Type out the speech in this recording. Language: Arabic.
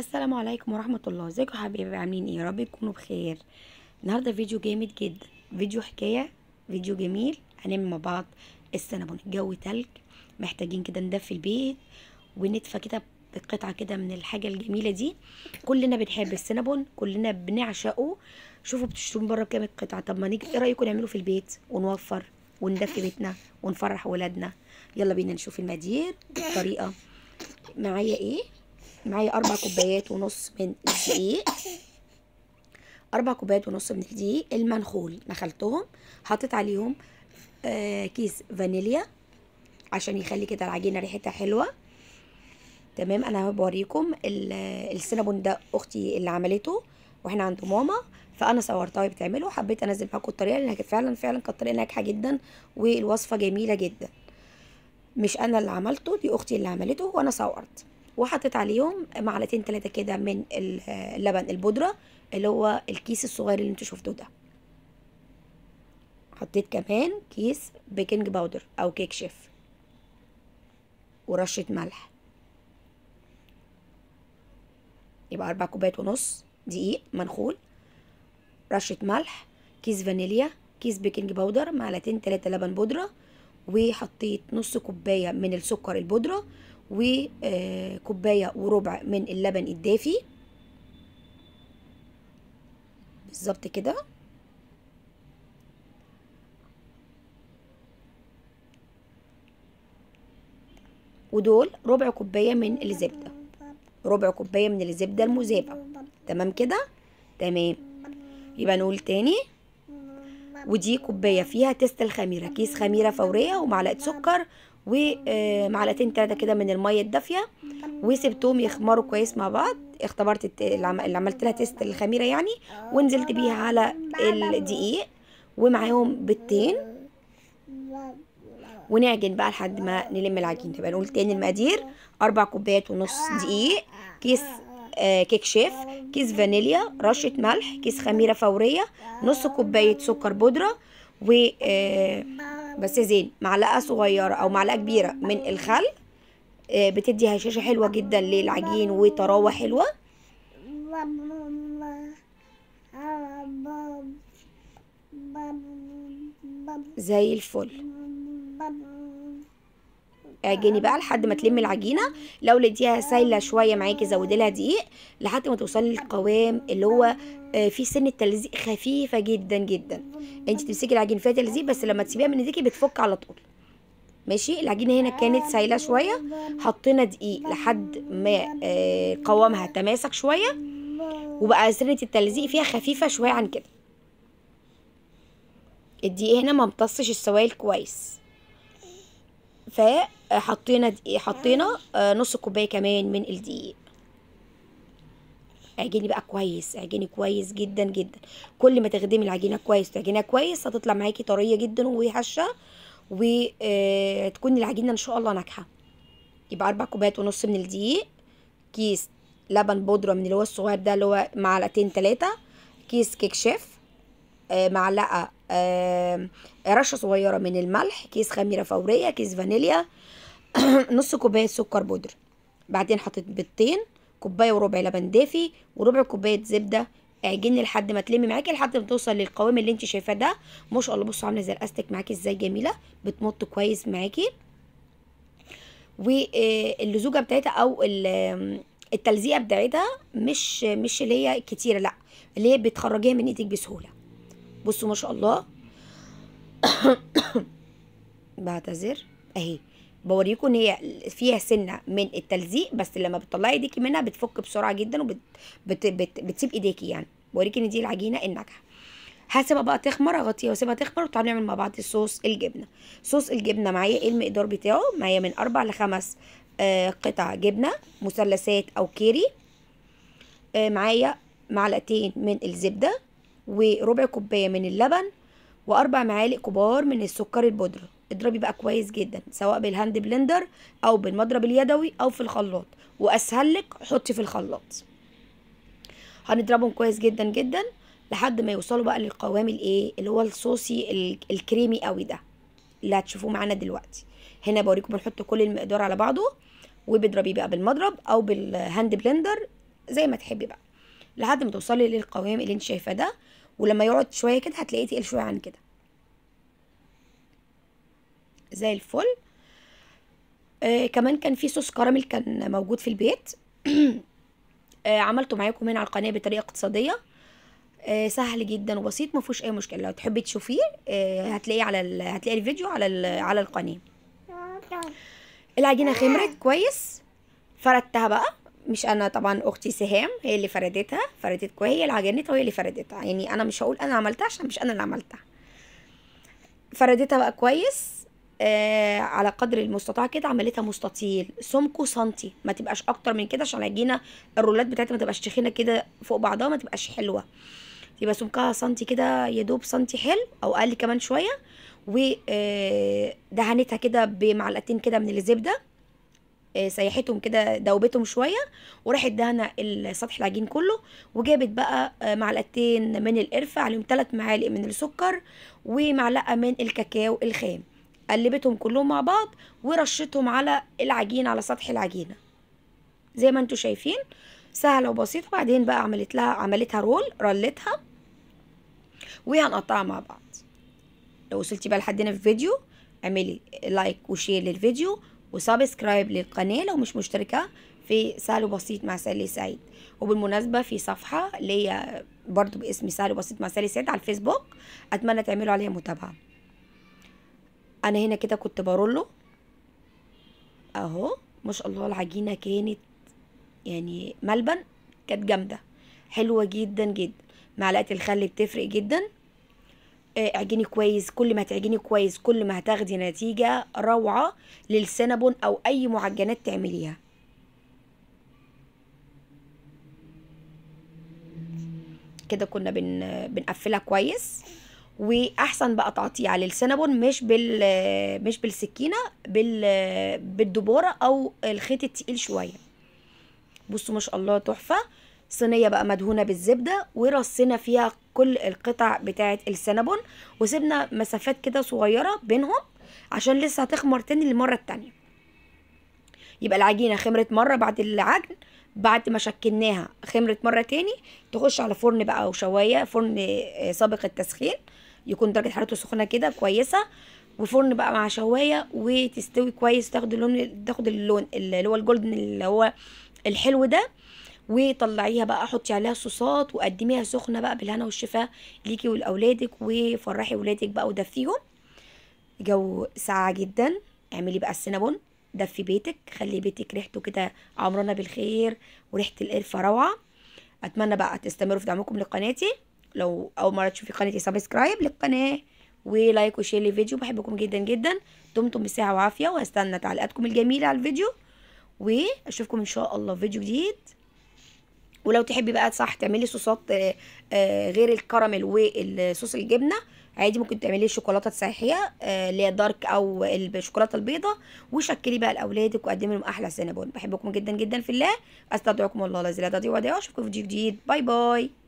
السلام عليكم ورحمه الله ازيكم حبايبي عاملين ايه يا رب تكونوا بخير النهارده فيديو جامد جدا فيديو حكايه فيديو جميل هنعمل مع بعض السنابون الجو تلج محتاجين كده ندفي البيت وندفى كده بقطعه كده من الحاجه الجميله دي كلنا بنحب السنابون كلنا بنعشقه شوفوا بتشتروا بره بكام القطعه طب ما نيجي ايه رايكم نعمله في البيت ونوفر وندفي بيتنا ونفرح ولادنا يلا بينا نشوف المقادير الطريقه معايا ايه معايا اربع كوبايات ونص من الدقيق اربع كوبايات ونص من الدقيق المنخول نخلتهم حطيت عليهم آه كيس فانيليا عشان يخلي كده العجينه ريحتها حلوه تمام انا بوريكم السينابون ده اختي اللي عملته واحنا عند ماما فانا صورتها وهي بتعمله وحبيت انزل معاكم الطريقه لانها فعلا فعلا كانت طريقه ناجحه جدا والوصفه جميله جدا مش انا اللي عملته دي اختي اللي عملته وانا صورت وحطيت عليهم معلقتين ثلاثه كده من اللبن البودره اللي هو الكيس الصغير اللي انتوا شفتوه ده حطيت كمان كيس بيكنج باودر او كيك شيف ورشه ملح يبقى اربع كوبايات ونص دقيق منخول رشه ملح كيس فانيليا كيس بيكنج باودر معلقتين تلاتة لبن بودره وحطيت نص كوبايه من السكر البودره وكوباية وربع من اللبن الدافي بالظبط كده ودول ربع كوباية من الزبدة ربع كوباية من الزبدة المذابة تمام كده تمام يبقى نقول تاني ودي كوباية فيها تيست الخميرة كيس خميرة فورية ومعلقة سكر ومعلقتين تلاتة كده من المية الدافية وسبتهم يخمروا كويس مع بعض اختبرت اللي عملت لها تيست الخميرة يعني ونزلت بيها على الدقيق ومعاهم بيضتين ونعجن بقى لحد ما نلم العجين تبقى نقول تاني المقادير أربع كوبايات ونص دقيق كيس آه، كيك شيف كيس فانيليا رشة ملح كيس خميرة فورية نص كوباية سكر بودرة و آه، بس زين معلقه صغيره او معلقه كبيره من الخل آه، بتدي هشاشه حلوه جدا للعجين وطراوه حلوه زي الفل اعجني بقى لحد ما تلمي العجينه لو لقيتيها سايله شويه معاكي زودي لها دقيق لحد ما توصلي للقوام اللي هو آه، في سن تلزيق خفيفه جدا جدا انت تمسكي العجين فيها تلزيق بس لما تسيبيها من ايديكي بتفك على طول ماشي العجينه هنا كانت سايله شويه حطينا دقيق لحد ما آه، قوامها تماسك شويه وبقى سنه التلزيق فيها خفيفه شويه عن كده الدقيق هنا ما امتصش السوائل كويس فحطينا دقيق حطينا آه، نص كوبايه كمان من الدقيق اعجني بقى كويس اعجني كويس جدا جدا كل ما تخدمي العجينه كويس تعجنيها كويس هتطلع معاكي طريه جدا وهشه وتكون آه، العجينه ان شاء الله ناجحه يبقى اربع كوبايات ونص من الدقيق كيس لبن بودره من اللي هو الصغير ده اللي هو معلقتين تلاتة كيس كيك شيف آه، معلقه رشه صغيره من الملح كيس خميره فوريه كيس فانيليا نص كوبايه سكر بودر بعدين حطيت بيضتين كوبايه وربع لبن دافي وربع كوبايه زبده اعجني لحد ما تلمي معاكي لحد ما توصل للقوام اللي انت شايفاه ده ما شاء الله بصوا عامله زي الاستك معاكي ازاي جميله بتمط كويس معاكي واللزوجه آه، بتاعتها او التلزيقه بتاعتها مش مش اللي هي كتيره لا اللي هي بتخرجيها من ايدك بسهوله بصوا ما شاء الله بعتذر اهي بوريكم ان هي فيها سنه من التلزيق بس لما بتطلعي ايديكي منها بتفك بسرعه جدا وبت بت بت بتسيب ايديكي يعني بوريك ان دي العجينه الناجحه هسيبها بقى تخمر اغطيها واسيبها تخمر وتعالوا نعمل مع بعض الصوص الجبنه صوص الجبنه معايا ايه المقدار بتاعه معايا من اربع لخمس آه، قطع جبنه مثلثات او كيري آه، معايا معلقتين من الزبده وربع كوبايه من اللبن واربع معالق كبار من السكر البودره اضربي بقى كويس جدا سواء بالهاند بلندر او بالمضرب اليدوي او في الخلاط واسهل لك حطي في الخلاط هنضربهم كويس جدا جدا لحد ما يوصلوا بقى للقوام الايه اللي هو الصوصي الكريمي قوي ده اللي هتشوفوه معانا دلوقتي هنا بوريكم بنحط كل المقدار على بعضه وبتضربيه بقى بالمضرب او بالهاند بلندر زي ما تحبي بقى لحد ما توصلي للقوام اللي انت شايفاه ده ولما يقعد شويه كده هتلاقيه تقيل شويه عن كده زي الفل آه كمان كان في صوص كراميل كان موجود في البيت آه عملته معاكم هنا على القناه بطريقه اقتصاديه آه سهل جدا وبسيط ما فيهوش اي مشكله لو تحبي تشوفيه آه هتلاقيه على هتلاقي الفيديو على على القناه العجينه خمرت كويس فردتها بقى مش انا طبعا اختي سهام هي اللي فردتها فردت هي اللي عجنتها وهي اللي فردتها يعني انا مش هقول انا عملتها عشان مش انا اللي عملتها فردتها بقى كويس آه على قدر المستطاع كده عملتها مستطيل سمكه سنتي ما تبقاش اكتر من كده عشان العجينه الرولات بتاعتها ما تبقاش تخينه كده فوق بعضها ما تبقاش حلوه يبقى سمكها سنتي كده يا دوب سنتي حلو او اقل كمان شويه ودهنتها آه، كده بمعلقتين كده من الزبده آه، سيحتهم كده دوبتهم شويه وراحت دهنه السطح العجين كله وجابت بقى آه، معلقتين من القرفه عليهم ثلاث معالق من السكر ومعلقه من الكاكاو الخام قلبتهم كلهم مع بعض ورشتهم على العجين على سطح العجينه زي ما انتم شايفين سهله وبسيطه وبعدين بقى عملت لها عملتها رول رلتها وهنقطعها مع بعض لو وصلتي بقى لحد هنا في الفيديو اعملي لايك وشير للفيديو وسبسكرايب للقناة لو مش مشتركة في سهل وبسيط مع سالي سعيد وبالمناسبة في صفحة ليا برضو باسم سهل وبسيط مع سالي سعيد على الفيسبوك أتمنى تعملوا عليها متابعة أنا هنا كده كنت برولو أهو ما شاء الله العجينة كانت يعني ملبن كانت جامدة حلوة جدا جدا معلقة الخل بتفرق جدا آه، اعجني كويس كل ما هتعجني كويس كل ما هتاخدي نتيجة روعة للسينابون او اي معجنات تعمليها كده كنا بن... بنقفلها كويس واحسن بقى تقطيع للسينابون مش بال مش بالسكينه بال بالدباره او الخيط التقيل شويه بصوا ما شاء الله تحفه صينيه بقى مدهونه بالزبده ورصينا فيها كل القطع بتاعه السنابون وسيبنا مسافات كده صغيره بينهم عشان لسه هتخمر تاني للمره التانيه يبقى العجينه خمرت مره بعد العجن بعد ما شكلناها خمرت مره تاني تخش على فرن بقى وشواية فرن آه، سابق التسخين يكون درجه حرارته سخنه كده كويسه وفرن بقى مع شوايه وتستوي كويس تاخد اللون تاخد اللون اللي هو الجولدن اللي هو الحلو ده وطلعيها بقى حطي عليها صوصات وقدميها سخنه بقى بالهنا والشفاء ليكي ولاولادك وفرحي ولادك بقى ودفيهم جو ساقعه جدا اعملي بقى السينابون دفي بيتك خلي بيتك ريحته كده عمرانه بالخير وريحه القرفه روعه اتمنى بقى تستمروا في دعمكم لقناتي لو اول مره تشوفي قناتي سبسكرايب للقناه ولايك وشير للفيديو بحبكم جدا جدا دمتم بصحه وعافيه وهستنى تعليقاتكم الجميله على الفيديو واشوفكم ان شاء الله في فيديو جديد ولو تحبي بقى صح تعملي صوصات آه، آه، غير الكراميل والصوص الجبنه عادي ممكن تعملي شوكولاته تسيحيه آه، اللي هي دارك او الشوكولاته البيضاء وشكلي بقى لاولادك وقدمي لهم احلى سينابون بحبكم جدا جدا في الله استودعكم الله لا زال وداع اشوفكم في فيديو جديد باي باي